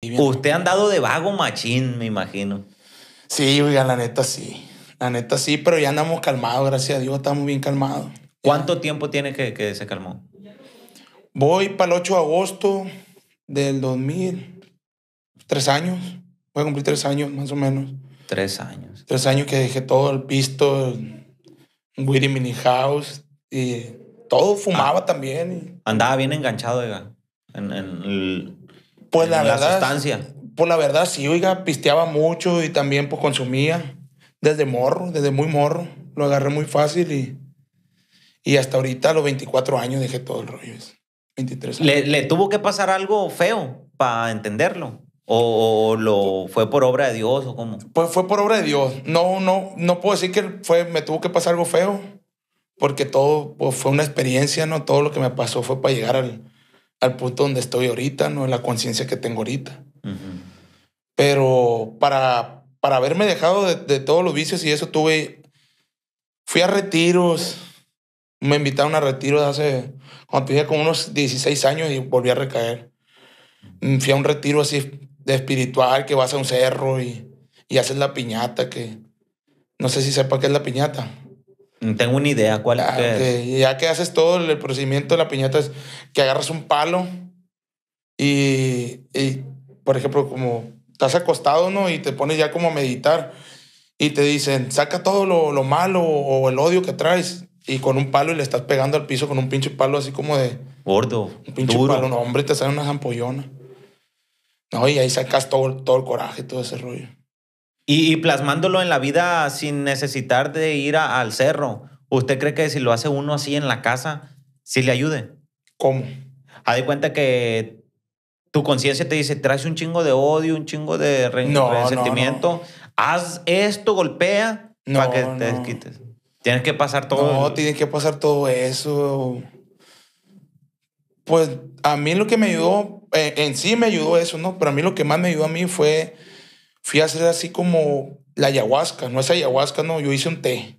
Usted ha andado de vago machín, me imagino. Sí, oiga, la neta sí. La neta sí, pero ya andamos calmados, gracias a Dios, estamos bien calmados. ¿Cuánto tiempo tiene que, que se calmó? Voy para el 8 de agosto del 2000. Tres años. Voy a cumplir tres años, más o menos. Tres años. Tres años que dejé todo el pisto, el Mini House y todo fumaba ah. también. Andaba bien enganchado, oiga. en el pues la, verdad. Pues la verdad, sí, oiga, pisteaba mucho y también pues consumía. Desde morro, desde muy morro. Lo agarré muy fácil y, y hasta ahorita, a los 24 años, dejé todo el rollo. 23 ¿Le, tuvo que pasar algo feo para entenderlo? ¿O, lo fue por obra de Dios o cómo? Pues fue por obra de Dios. No, no, no puedo decir que fue, me tuvo que pasar algo feo, porque todo pues, fue una experiencia, ¿no? Todo lo que me pasó fue para llegar al, al punto donde estoy ahorita, no en la conciencia que tengo ahorita. Pero para, para haberme dejado de, todos los vicios y eso, tuve. Fui a retiros. Me invitaron a retiros hace. Cuando tenía como unos 16 años y volví a recaer. Fui a un retiro así de espiritual que vas a un cerro y, y haces la piñata, que. No sé si sepa qué es la piñata. Mm, tengo una idea, ¿cuál ah, es? Ya que haces todo el procedimiento de la piñata es que agarras un palo y, por ejemplo, como estás acostado, ¿no? Y te pones ya como a meditar y te dicen, saca todo lo, malo o el odio que traes y con un palo y le estás pegando al piso con un pinche palo así como de... Gordo. Un pinche duro. palo, no, hombre, te sale una ampollonas. No, y ahí sacas todo, todo el coraje, todo ese rollo. Y, plasmándolo en la vida sin necesitar de ir al cerro. ¿Usted cree que si lo hace uno así en la casa, sí le ayude? ¿Cómo? ¿Ha de cuenta que tu conciencia te dice, traes un chingo de odio, un chingo de resentimiento. Haz esto, golpea para que te desquites. Tienes que pasar todo. No, tienes que pasar todo eso. Pues a mí lo que me ayudó, eh, en sí me ayudó eso, ¿no? Pero a mí lo que más me ayudó a mí fue fui a hacer así como la ayahuasca. No es ayahuasca, no, yo hice un té.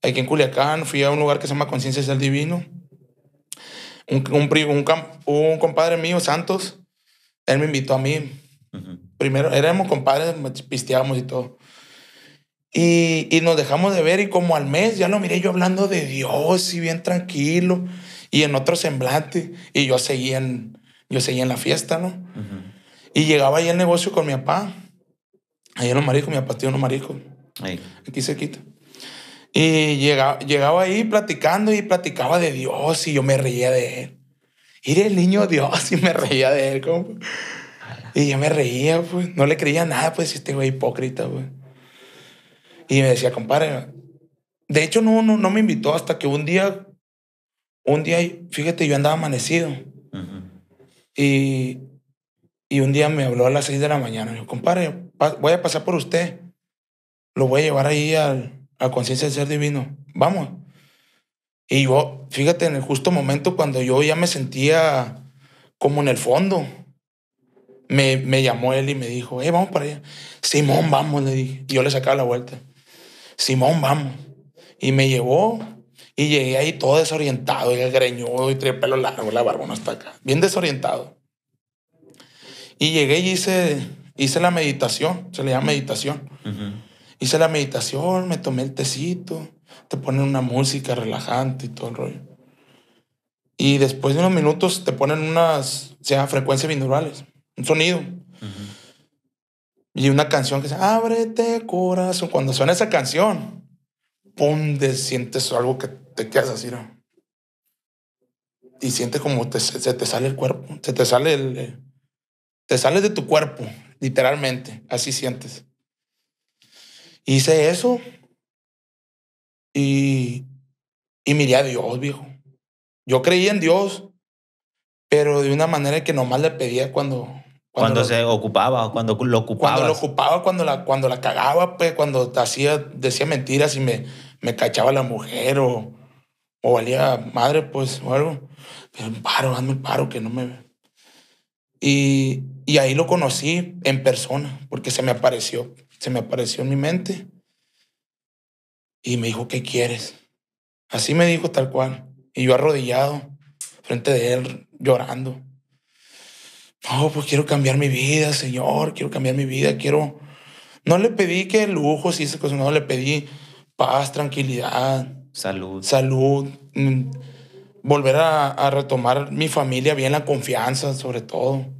Aquí en Culiacán fui a un lugar que se llama Conciencia del Divino. Un, un, compadre mío, Santos, él me invitó a mí. Primero, éramos compadres, pisteábamos y todo. Y, y, nos dejamos de ver y como al mes ya lo miré yo hablando de Dios y bien tranquilo y en otro semblante. Y yo seguía en, yo en la fiesta, ¿no? Y llegaba ahí el negocio con mi papá Ahí en los mariscos, mi papá en unos mariscos. Ahí. Aquí cerquita. Y llegaba, llegaba ahí platicando y platicaba de Dios y yo me reía de él. Y era el niño Dios y me reía de él. Como... Y yo me reía, pues. No le creía nada, pues, este güey hipócrita, pues. Y me decía, compadre. De hecho, no, no, me invitó hasta que un día, un día, fíjate, yo andaba amanecido. y, y un día me habló a las seis de la mañana. yo compadre, voy a pasar por usted. Lo voy a llevar ahí al, a conciencia del ser divino. Vamos. Y yo, fíjate, en el justo momento cuando yo ya me sentía como en el fondo, me, me llamó él y me dijo, eh, vamos para allá. Simón, vamos, le dije. Y yo le sacaba la vuelta. Simón, vamos. Y me llevó y llegué ahí todo desorientado, y greñudo y tres pelo largo, la barbona hasta acá, bien desorientado. Y llegué y hice Hice la meditación, se le llama meditación. Hice la meditación, me tomé el tecito, te ponen una música relajante y todo el rollo. Y después de unos minutos te ponen unas, sea frecuencias binaurales, un sonido. Y una canción que dice, ábrete corazón. Cuando suena esa canción, pum, te sientes algo que te quedas así, ¿no? Y sientes como se te sale el cuerpo, se te sale el... Te sales de tu cuerpo, Literalmente, así sientes. Hice eso y, y miré a Dios, viejo. Yo creía en Dios, pero de una manera que nomás le pedía cuando... Cuando, se ocupaba, cuando lo ocupaba. Cuando lo ocupaba, cuando la, cuando la cagaba, pues, cuando hacía, decía mentiras y me, me cachaba la mujer o, o valía madre, pues, o algo. Pero paro, hazme paro, que no me... Y, y ahí lo conocí en persona, porque se me apareció, se me apareció en mi mente. Y me dijo, ¿qué quieres? Así me dijo tal cual. Y yo arrodillado, frente de él, llorando. oh, pues quiero cambiar mi vida, Señor, quiero cambiar mi vida, quiero... No le pedí que lujos y esas cosa no, le pedí paz, tranquilidad. Salud. Salud. Mm, volver a retomar mi familia, bien la confianza, sobre todo.